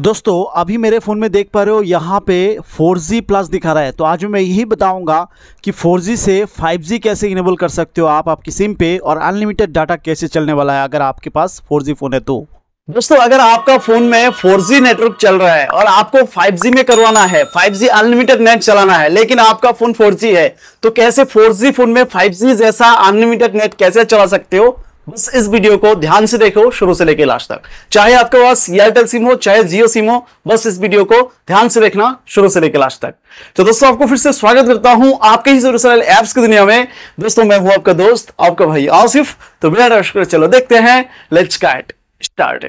तो दोस्तों अभी मेरे फ़ोन में देख पा रहे हो यहाँ पे 4G प्लस दिखा रहा है तो आज मैं यही बताऊंगा कि 4G से 5G कैसे इनेबल कर सकते हो आप आपकी सिम पे और अनलिमिटेड डाटा कैसे चलने वाला है अगर आपके पास 4G फ़ोन है तो दोस्तों अगर आपका फोन में 4G नेटवर्क चल रहा है और आपको 5G में करवाना है 5G अनलिमिटेड नेट चलाना है लेकिन आपका फोन 4G है तो कैसे 4G फोन में 5G जैसा अनलिमिटेड नेट कैसे चला सकते हो बस इस वीडियो को ध्यान से देखो शुरू से लेकर लास्ट तक चाहे आपके पास एयरटेल सिम हो चाहे जियो सिम हो बस इस वीडियो को ध्यान से देखना शुरू से लेकर लास्ट तक तो दोस्तों आपको फिर से स्वागत करता हूं आपके ही सोलर एप्स की दुनिया में दोस्तों मैं हूं आपका दोस्त आपका भाई आसिफ तो बिना रश कर चलो देखते हैं लेट्स कैट स्टार्ट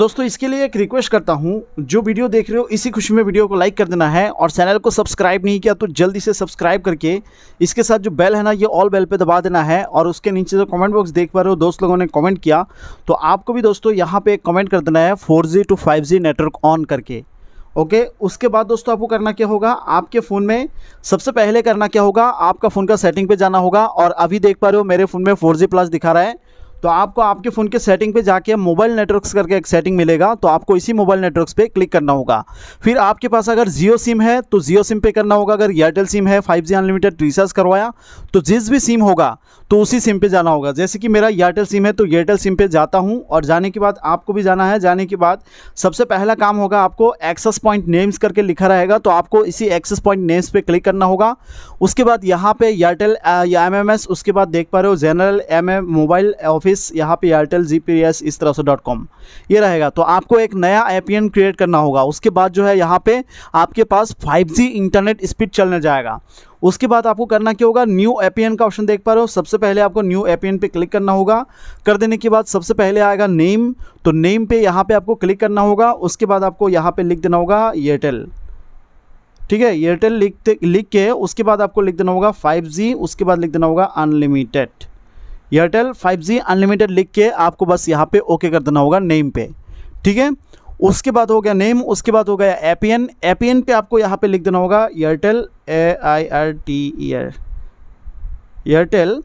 दोस्तों इसके लिए एक रिक्वेस्ट करता हूँ जो वीडियो देख रहे हो इसी खुशी में वीडियो को लाइक कर देना है और चैनल को सब्सक्राइब नहीं किया तो जल्दी से सब्सक्राइब करके इसके साथ जो बेल है ना ये ऑल बेल पे दबा देना है और उसके नीचे जो कमेंट बॉक्स देख पा रहे हो दोस्त लोगों ने कमेंट किया तो आपको भी दोस्तों यहाँ पे कमेंट कर देना है four two five network on करके ओके उसके बाद दोस्तों आपको करना क्या होगा आपके फ़ोन में सबसे पहले करना क्या होगा आपका फ़ोन का सेटिंग पे जाना होगा और अभी देख पा रहे हो मेरे फ़ोन में फोर प्लस दिखा रहा है तो आपको आपके फ़ोन के सेटिंग पे जाके मोबाइल नेटवर्क्स करके एक सेटिंग मिलेगा तो आपको इसी मोबाइल नेटवर्क्स पे क्लिक करना होगा फिर आपके पास अगर जियो सिम है तो जियो सिम पे करना होगा अगर एयरटेल सिम है फाइव जी अनलिमिटेड रिचार्ज करवाया तो जिस भी सिम होगा तो उसी सिम पे जाना होगा जैसे कि मेरा एयरटेल सिम है तो एयरटेल सिम पर जाता हूँ और जाने के बाद आपको भी जाना है जाने के बाद सबसे पहला काम होगा आपको एक्सेस पॉइंट नेम्स करके लिखा रहेगा तो आपको इसी एक्सेस पॉइंट नेम्स पर क्लिक करना होगा उसके बाद यहाँ पर एयरटेल या एम उसके बाद देख पा रहे हो general M mobile office office यहाँ पे एयरटेल जी पी एस इस तरह से डॉट कॉम ये रहेगा तो आपको एक नया एपीएन क्रिएट करना होगा उसके बाद जो है यहाँ पे आपके पास 5G इंटरनेट स्पीड चलने जाएगा उसके बाद आपको करना क्या होगा न्यू एपीएन का ऑप्शन देख पा रहे हो सबसे पहले आपको न्यू एपीएन पे क्लिक करना होगा कर देने के बाद सबसे पहले आएगा नेम तो नेम पे यहाँ पे आपको क्लिक करना होगा उसके बाद आपको यहाँ पे लिख देना होगा एयरटेल ठीक है एयरटेल लिख लिख के उसके बाद आपको लिख देना होगा 5G उसके बाद लिख देना होगा अनलिमिटेड एयरटेल 5G अनलिमिटेड लिख के आपको बस यहाँ पे ओके कर देना होगा नेम पे ठीक है उसके बाद हो गया नेम उसके बाद हो गया एपीएन एपीएन पे आपको यहाँ पे लिख देना होगा Airtel A I R T E R Airtel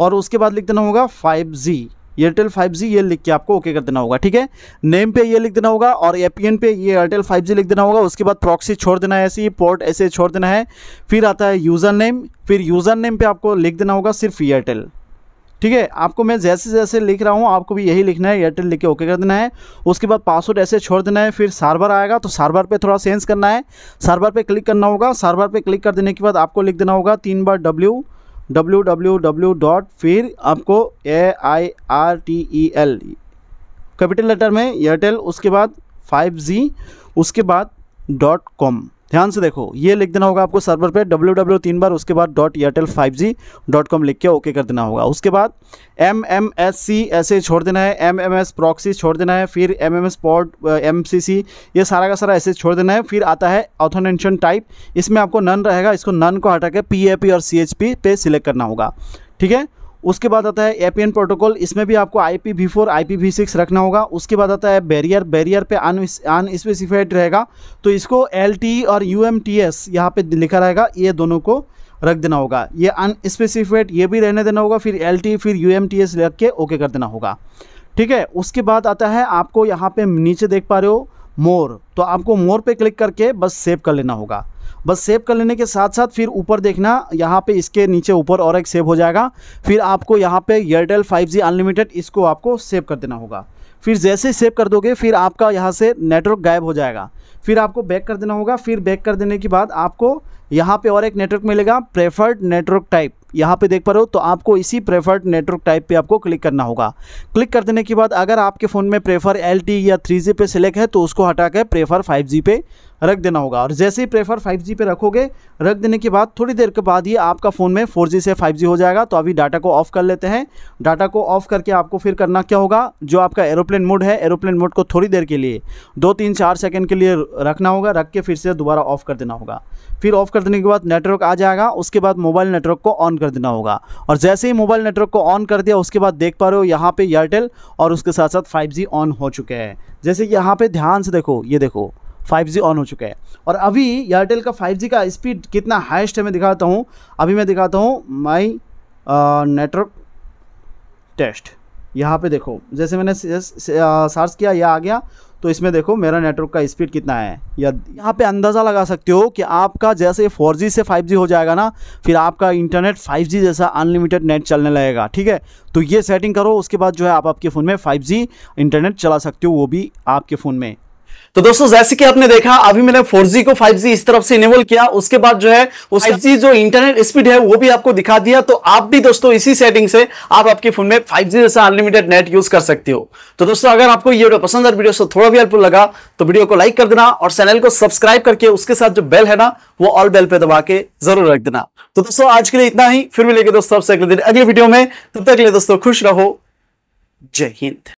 और उसके बाद लिख देना होगा 5G एयरटेल 5G ये लिख के आपको ओके कर देना होगा ठीक है नेम पे ये लिख देना होगा और एपीएन पे ये एयरटेल 5G लिख देना होगा उसके बाद प्रॉक्सी छोड़ देना है ऐसे ही पोर्ट ऐसे छोड़ देना है फिर आता है यूज़र नेम फिर यूज़र नेम पे आपको लिख देना होगा सिर्फ एयरटेल ठीक है आपको मैं जैसे जैसे लिख रहा हूँ आपको भी यही लिखना है एयरटेल लिख के ओके कर देना है उसके बाद पासवर्ड ऐसे छोड़ देना है फिर सार्वर आएगा तो सार्वर पे थोड़ा सेंस करना है सार्वर पे क्लिक करना होगा सार्वर पे क्लिक कर देने के बाद आपको लिख देना होगा तीन बार W W W W dot फिर आपको A I R T E L capital letter में एयरटेल उसके बाद फाइव जी उसके बाद डॉट कॉम ध्यान से देखो ये लिख देना होगा आपको सर्वर पे डब्ल्यू डब्ल्यू तीन बार उसके बाद dot Airtel five G dot com लिख के ओके कर देना होगा उसके बाद एम एम एस सी ऐसे छोड़ देना है एम एम एस प्रॉक्सी छोड़ देना है फिर M M S port M C C ये सारा का सारा ऐसे छोड़ देना है फिर आता है ऑथोनेशन टाइप इसमें आपको नन रहेगा इसको नन को हटा के पी ए पी और सी एच पी पे सिलेक्ट करना होगा ठीक है उसके बाद आता है एपीएन प्रोटोकॉल इसमें भी आपको I P V four I P V six रखना होगा उसके बाद आता है बैरियर बैरियर पे अनस्पेसिफाइड रहेगा तो इसको एल टी e और यू एम टी एस यहाँ पर लिखा रहेगा ये दोनों को रख देना होगा ये अनस्पेसिफाइड ये भी रहने देना होगा फिर एल टी e, फिर यू एम टी एस रख के ओके कर देना होगा ठीक है उसके बाद आता है आपको यहाँ पे नीचे देख पा रहे हो मोर तो आपको मोर पे क्लिक करके बस सेव कर लेना होगा बस सेव कर लेने के साथ साथ फिर ऊपर देखना यहाँ पे इसके नीचे ऊपर और एक सेव हो जाएगा फिर आपको यहाँ पे एयरटेल 5G अनलिमिटेड इसको आपको सेव कर देना होगा फिर जैसे ही सेव कर दोगे फिर आपका यहाँ से नेटवर्क गायब हो जाएगा फिर आपको बैक कर देना होगा फिर बैक कर देने के बाद आपको यहाँ पे और एक नेटवर्क मिलेगा प्रेफर्ड नेटवर्क टाइप यहाँ पे देख पा रहे हो तो आपको इसी प्रेफर्ड नेटवर्क टाइप पे आपको क्लिक करना होगा क्लिक कर देने के बाद अगर आपके फ़ोन में प्रेफर एल या थ्री पे सेलेक्ट है तो उसको हटा कर प्रेफर फाइव पे रख देना होगा और जैसे ही प्रेफर 5G पे रखोगे रख देने के बाद थोड़ी देर के बाद ही आपका फ़ोन में 4G से 5G हो जाएगा तो अभी डाटा को ऑफ़ कर लेते हैं डाटा को ऑफ़ करके आपको फिर करना क्या होगा जो आपका एरोप्लेन मोड है एरोप्लेन मोड को थोड़ी देर के लिए दो तीन चार सेकेंड के लिए रखना होगा रख के फिर से दोबारा ऑफ़ कर देना होगा फिर ऑफ़ कर देने के बाद नेटवर्क आ जाएगा उसके बाद मोबाइल नेटवर्क को ऑन कर देना होगा और जैसे ही मोबाइल नेटवर्क को ऑन कर दिया उसके बाद देख पा रहे हो यहाँ पे एयरटेल और उसके साथ साथ 5G ऑन हो चुके हैं जैसे कि यहाँ पे ध्यान से देखो ये देखो 5G ऑन हो चुका है और अभी एयरटेल का 5G का स्पीड कितना हाईएस्ट है मैं दिखाता हूँ अभी मैं दिखाता हूँ माई नेटवर्क टेस्ट यहाँ पे देखो जैसे मैंने सर्च uh, किया यह आ गया तो इसमें देखो मेरा नेटवर्क का स्पीड कितना है या यहाँ पे अंदाज़ा लगा सकते हो कि आपका जैसे 4G से 5G हो जाएगा ना फिर आपका इंटरनेट 5G जैसा अनलिमिटेड नेट चलने लगेगा ठीक है तो ये सेटिंग करो उसके बाद जो है आप आपके फ़ोन में 5G इंटरनेट चला सकते हो वो भी आपके फ़ोन में तो दोस्तों जैसे कि आपने देखा अभी मैंने 4G को 5G इस तरफ से इनेबल किया उसके बाद जो है उस 5G जो इंटरनेट स्पीड है वो भी आपको दिखा दिया तो आप भी दोस्तों इसी सेटिंग से आप आपके फोन में 5G जैसा अनलिमिटेड नेट यूज कर सकते हो तो दोस्तों अगर आपको ये वीडियो पसंद है वीडियो से थोड़ा भी हेल्पफुल लगा तो वीडियो को लाइक कर देना और चैनल को सब्सक्राइब करके उसके साथ जो बेल है ना वो ऑल बेल पे दबा के जरूर रख देना तो दोस्तों आज के लिए इतना ही फिर मिलेगी दोस्तों अगले वीडियो में तब तक के लिए दोस्तों खुश रहो जय हिंद